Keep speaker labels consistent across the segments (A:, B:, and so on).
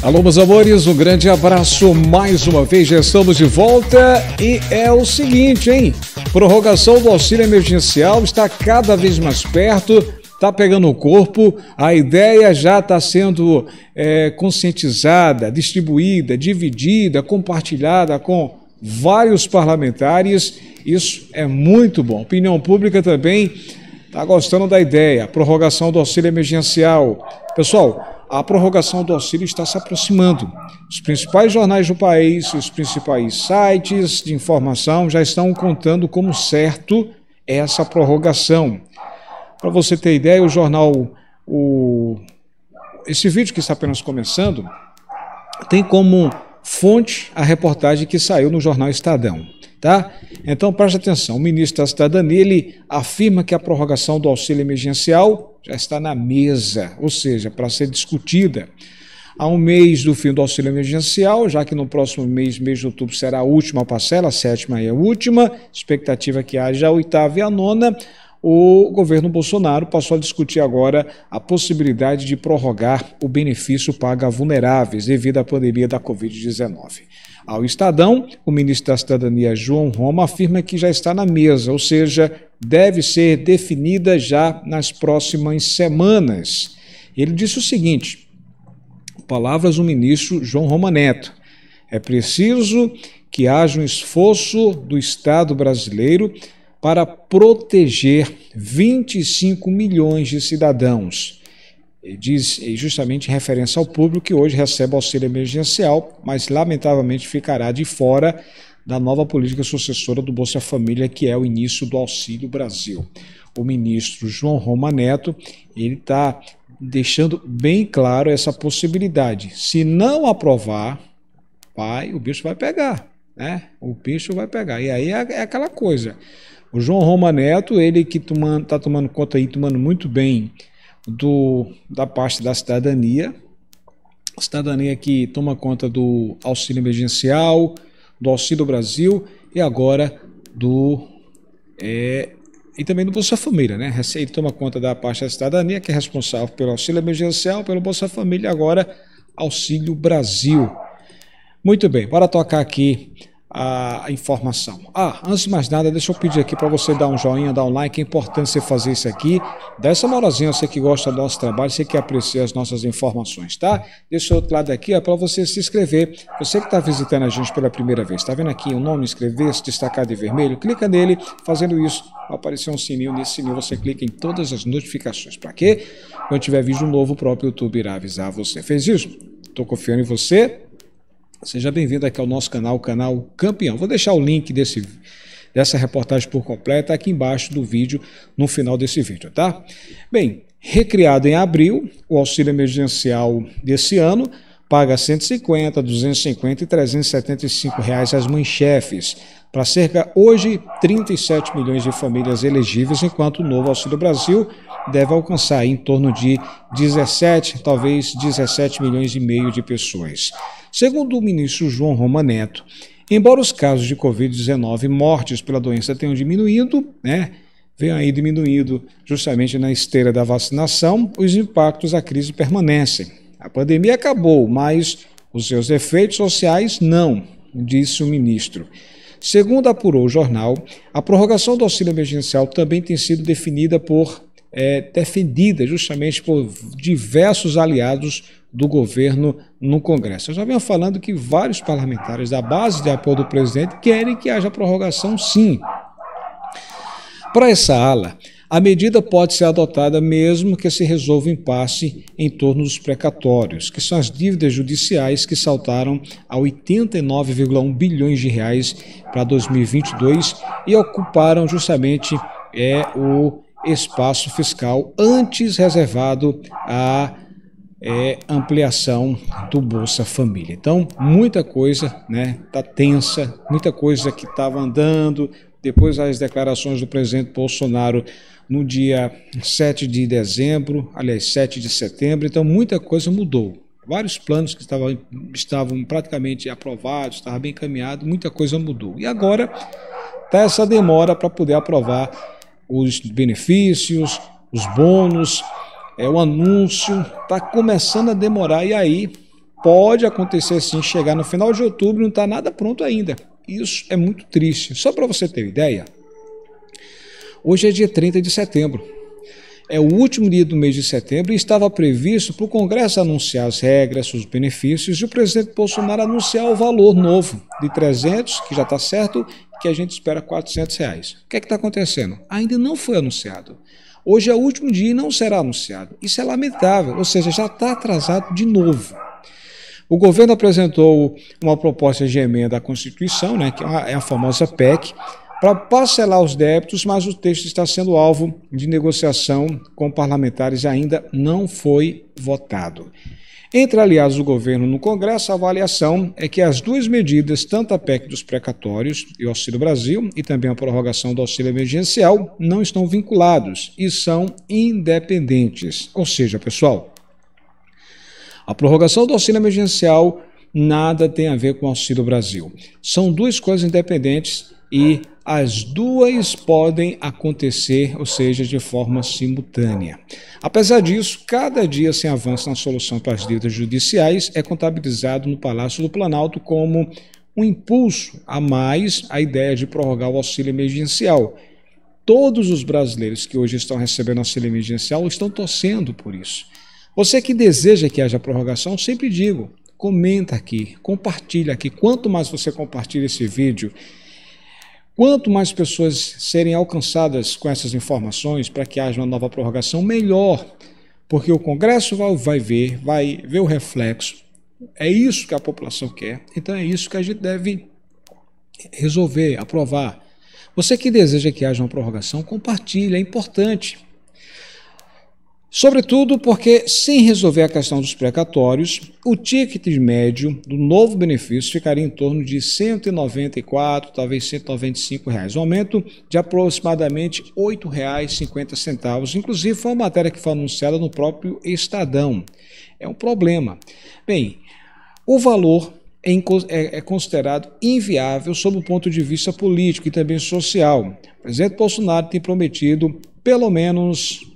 A: Alô, meus amores, um grande abraço mais uma vez. Já estamos de volta e é o seguinte, hein? Prorrogação do auxílio emergencial está cada vez mais perto, está pegando o corpo. A ideia já está sendo é, conscientizada, distribuída, dividida, compartilhada com vários parlamentares. Isso é muito bom. opinião pública também está gostando da ideia. Prorrogação do auxílio emergencial. Pessoal, a prorrogação do auxílio está se aproximando. Os principais jornais do país, os principais sites de informação já estão contando como certo essa prorrogação. Para você ter ideia, o jornal, o... esse vídeo que está apenas começando, tem como fonte a reportagem que saiu no jornal Estadão. Tá? Então preste atenção, o ministro da Cidadania ele afirma que a prorrogação do auxílio emergencial já está na mesa, ou seja, para ser discutida. Há um mês do fim do auxílio emergencial, já que no próximo mês, mês de outubro, será a última parcela, a sétima e a última, expectativa é que haja a oitava e a nona. O governo Bolsonaro passou a discutir agora a possibilidade de prorrogar o benefício pago a vulneráveis devido à pandemia da Covid-19. Ao Estadão, o ministro da Cidadania, João Roma, afirma que já está na mesa, ou seja, deve ser definida já nas próximas semanas. Ele disse o seguinte: palavras do ministro João Romaneto. É preciso que haja um esforço do Estado brasileiro para proteger 25 milhões de cidadãos. Ele diz justamente em referência ao público que hoje recebe auxílio emergencial, mas lamentavelmente ficará de fora da nova política sucessora do Bolsa Família, que é o início do Auxílio Brasil. O ministro João Roma Neto, ele está deixando bem claro essa possibilidade. Se não aprovar, pai, o bicho vai pegar, né? O bicho vai pegar. E aí é, é aquela coisa. O João Roma Neto, ele que está tomando, tomando conta aí, tomando muito bem do, da parte da cidadania, cidadania que toma conta do auxílio emergencial, do Auxílio Brasil e agora do é, e também do Bolsa Família, né? Ele toma conta da parte da cidadania, que é responsável pelo auxílio emergencial, pelo Bolsa Família, agora Auxílio Brasil. Muito bem, bora tocar aqui a informação. Ah, antes de mais nada, deixa eu pedir aqui para você dar um joinha, dar um like, é importante você fazer isso aqui. Dá essa moralzinha, você que gosta do nosso trabalho, você que aprecia as nossas informações, tá? Deixa o outro lado aqui é para você se inscrever. Você que está visitando a gente pela primeira vez, Está vendo aqui o nome inscrever-se destacado em vermelho? Clica nele, fazendo isso vai aparecer um sininho, nesse sininho você clica em todas as notificações. Para quê? Quando tiver vídeo novo, o próprio YouTube irá avisar você. Fez isso? Estou confiando em você. Seja bem-vindo aqui ao nosso canal, canal Campeão. Vou deixar o link desse, dessa reportagem por completa aqui embaixo do vídeo, no final desse vídeo, tá? Bem, recriado em abril, o auxílio emergencial desse ano paga 150, 250 e 375 reais às mães chefes para cerca hoje 37 milhões de famílias elegíveis, enquanto o novo Auxílio Brasil deve alcançar em torno de 17, talvez 17 milhões e meio de pessoas. Segundo o ministro João Roma Neto, embora os casos de Covid-19 e mortes pela doença tenham diminuído, né, vem aí diminuído justamente na esteira da vacinação, os impactos da crise permanecem. A pandemia acabou, mas os seus efeitos sociais não, disse o ministro. Segundo apurou o jornal, a prorrogação do auxílio emergencial também tem sido definida por é, defendida justamente por diversos aliados do governo no Congresso. Eu já venho falando que vários parlamentares da base de apoio do presidente querem que haja prorrogação, sim. Para essa ala, a medida pode ser adotada mesmo que se resolva o impasse em torno dos precatórios, que são as dívidas judiciais que saltaram a 89,1 bilhões de reais para 2022 e ocuparam justamente é o espaço fiscal antes reservado a é ampliação do Bolsa Família. Então, muita coisa, né, tá tensa, muita coisa que estava andando, depois as declarações do presidente Bolsonaro no dia 7 de dezembro, aliás, 7 de setembro, então muita coisa mudou. Vários planos que estavam, estavam praticamente aprovados, estava bem encaminhado, muita coisa mudou. E agora está essa demora para poder aprovar os benefícios, os bônus, é, o anúncio está começando a demorar e aí pode acontecer sim chegar no final de outubro e não está nada pronto ainda. Isso é muito triste. Só para você ter ideia, hoje é dia 30 de setembro. É o último dia do mês de setembro e estava previsto para o Congresso anunciar as regras, os benefícios e o presidente Bolsonaro anunciar o valor novo de 300, que já está certo, que a gente espera 400 reais. O que é que está acontecendo? Ainda não foi anunciado. Hoje é o último dia e não será anunciado. Isso é lamentável, ou seja, já está atrasado de novo. O governo apresentou uma proposta de emenda à Constituição, né, que é, é a famosa PEC, para parcelar os débitos, mas o texto está sendo alvo de negociação com parlamentares e ainda não foi votado. Entre aliados do governo no Congresso, a avaliação é que as duas medidas, tanto a PEC dos precatórios e o Auxílio Brasil, e também a prorrogação do auxílio emergencial, não estão vinculados e são independentes. Ou seja, pessoal, a prorrogação do auxílio emergencial nada tem a ver com o Auxílio Brasil. São duas coisas independentes e as duas podem acontecer, ou seja, de forma simultânea. Apesar disso, cada dia sem avanço na solução para as dívidas judiciais é contabilizado no Palácio do Planalto como um impulso a mais à ideia de prorrogar o auxílio emergencial. Todos os brasileiros que hoje estão recebendo auxílio emergencial estão torcendo por isso. Você que deseja que haja prorrogação, sempre digo, comenta aqui, compartilha aqui. Quanto mais você compartilha esse vídeo, Quanto mais pessoas serem alcançadas com essas informações para que haja uma nova prorrogação, melhor, porque o Congresso vai, vai ver, vai ver o reflexo. É isso que a população quer, então é isso que a gente deve resolver, aprovar. Você que deseja que haja uma prorrogação, compartilhe, é importante. Sobretudo porque, sem resolver a questão dos precatórios, o ticket médio do novo benefício ficaria em torno de 194, talvez 195 reais, um aumento de aproximadamente R$ 8,50. Inclusive, foi uma matéria que foi anunciada no próprio Estadão. É um problema. Bem, o valor é, é, é considerado inviável sob o ponto de vista político e também social. O presidente Bolsonaro tem prometido pelo menos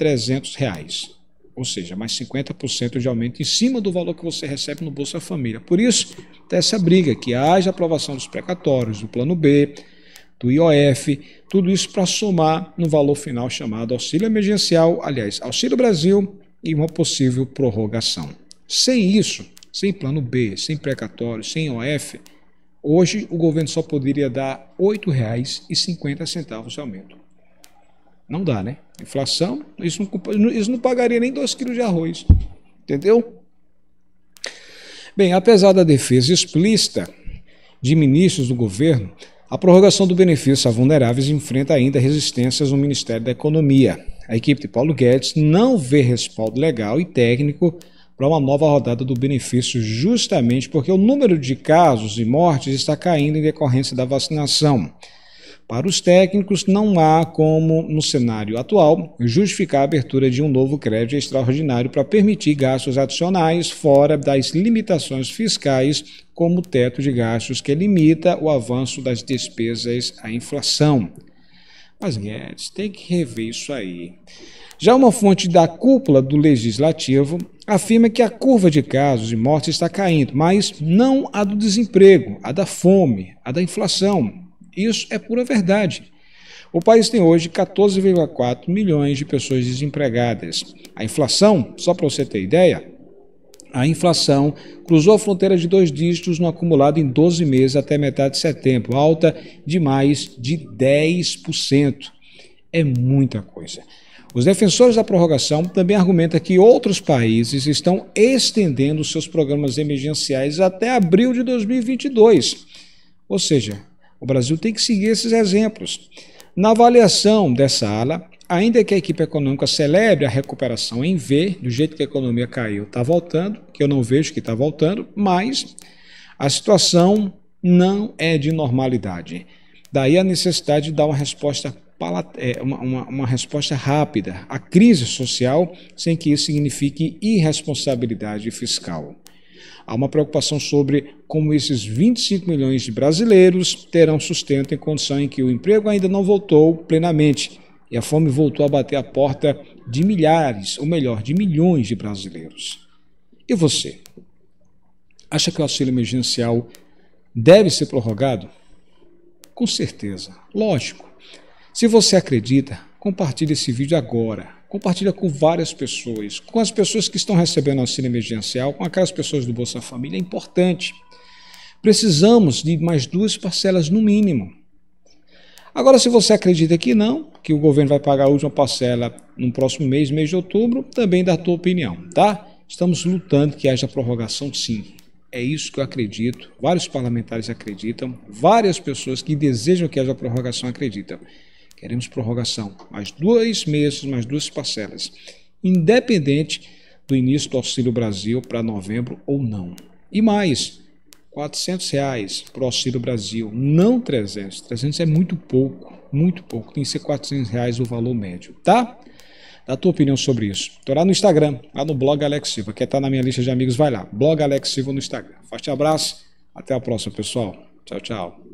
A: 300 reais. Ou seja, mais 50% de aumento em cima do valor que você recebe no Bolsa Família. Por isso, tem essa briga que haja aprovação dos precatórios, do Plano B, do IOF, tudo isso para somar no valor final chamado auxílio emergencial, aliás, Auxílio Brasil e uma possível prorrogação. Sem isso, sem plano B, sem precatório, sem IOF, hoje o governo só poderia dar R$ 8,50 de aumento. Não dá, né? Inflação, isso não, isso não pagaria nem 2 quilos de arroz. Entendeu? Bem, apesar da defesa explícita de ministros do governo, a prorrogação do benefício a vulneráveis enfrenta ainda resistências no Ministério da Economia. A equipe de Paulo Guedes não vê respaldo legal e técnico para uma nova rodada do benefício, justamente porque o número de casos e mortes está caindo em decorrência da vacinação. Para os técnicos, não há como, no cenário atual, justificar a abertura de um novo crédito extraordinário para permitir gastos adicionais fora das limitações fiscais, como o teto de gastos que limita o avanço das despesas à inflação. Mas Guedes tem que rever isso aí. Já uma fonte da cúpula do legislativo afirma que a curva de casos e mortes está caindo, mas não a do desemprego, a da fome, a da inflação. Isso é pura verdade. O país tem hoje 14,4 milhões de pessoas desempregadas. A inflação, só para você ter ideia, a inflação cruzou a fronteira de dois dígitos no acumulado em 12 meses até metade de setembro, alta de mais de 10%. É muita coisa. Os defensores da prorrogação também argumentam que outros países estão estendendo seus programas emergenciais até abril de 2022. Ou seja, o Brasil tem que seguir esses exemplos. Na avaliação dessa ala, ainda que a equipe econômica celebre a recuperação em V, do jeito que a economia caiu, está voltando, que eu não vejo que está voltando, mas a situação não é de normalidade. Daí a necessidade de dar uma resposta, é, uma, uma, uma resposta rápida à crise social, sem que isso signifique irresponsabilidade fiscal. Há uma preocupação sobre como esses 25 milhões de brasileiros terão sustento em condição em que o emprego ainda não voltou plenamente e a fome voltou a bater a porta de milhares, ou melhor, de milhões de brasileiros. E você? Acha que o auxílio emergencial deve ser prorrogado? Com certeza, lógico. Se você acredita, compartilhe esse vídeo agora compartilha com várias pessoas, com as pessoas que estão recebendo auxílio emergencial, com aquelas pessoas do Bolsa Família, é importante. Precisamos de mais duas parcelas no mínimo. Agora, se você acredita que não, que o governo vai pagar a última parcela no próximo mês, mês de outubro, também dá a tua opinião, tá? Estamos lutando que haja prorrogação, sim. É isso que eu acredito. Vários parlamentares acreditam, várias pessoas que desejam que haja prorrogação acreditam. Queremos prorrogação, mais dois meses, mais duas parcelas, independente do início do Auxílio Brasil para novembro ou não. E mais, R$ reais para o Auxílio Brasil, não 300. 300 é muito pouco, muito pouco. Tem que ser R$ reais o valor médio, tá? Dá a tua opinião sobre isso. Tô lá no Instagram, lá no blog Alex Silva. Quer estar tá na minha lista de amigos, vai lá. Blog Alex Silva no Instagram. Forte abraço, até a próxima, pessoal. Tchau, tchau.